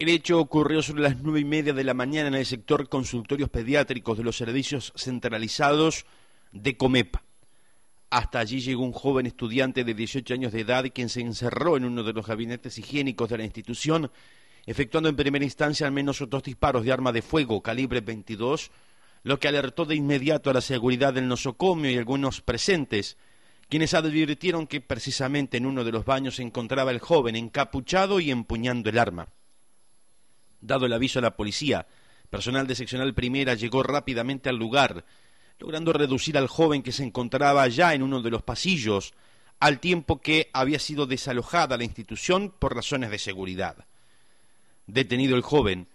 El hecho ocurrió sobre las nueve y media de la mañana en el sector consultorios pediátricos de los servicios centralizados de Comepa. Hasta allí llegó un joven estudiante de 18 años de edad quien se encerró en uno de los gabinetes higiénicos de la institución, efectuando en primera instancia al menos dos disparos de arma de fuego calibre 22, lo que alertó de inmediato a la seguridad del nosocomio y algunos presentes, quienes advirtieron que precisamente en uno de los baños se encontraba el joven encapuchado y empuñando el arma dado el aviso a la policía. Personal de seccional primera llegó rápidamente al lugar, logrando reducir al joven que se encontraba ya en uno de los pasillos, al tiempo que había sido desalojada la institución por razones de seguridad. Detenido el joven,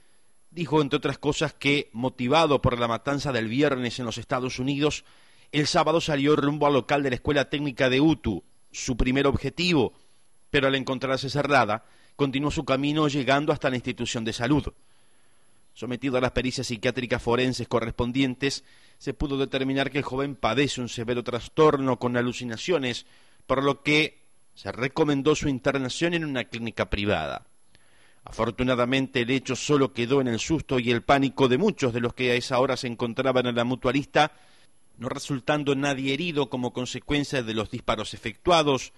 dijo entre otras cosas que, motivado por la matanza del viernes en los Estados Unidos, el sábado salió rumbo al local de la Escuela Técnica de UTU, su primer objetivo, pero al encontrarse cerrada, continuó su camino llegando hasta la institución de salud. Sometido a las pericias psiquiátricas forenses correspondientes, se pudo determinar que el joven padece un severo trastorno con alucinaciones, por lo que se recomendó su internación en una clínica privada. Afortunadamente el hecho solo quedó en el susto y el pánico de muchos de los que a esa hora se encontraban en la mutualista, no resultando nadie herido como consecuencia de los disparos efectuados,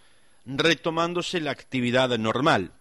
retomándose la actividad normal.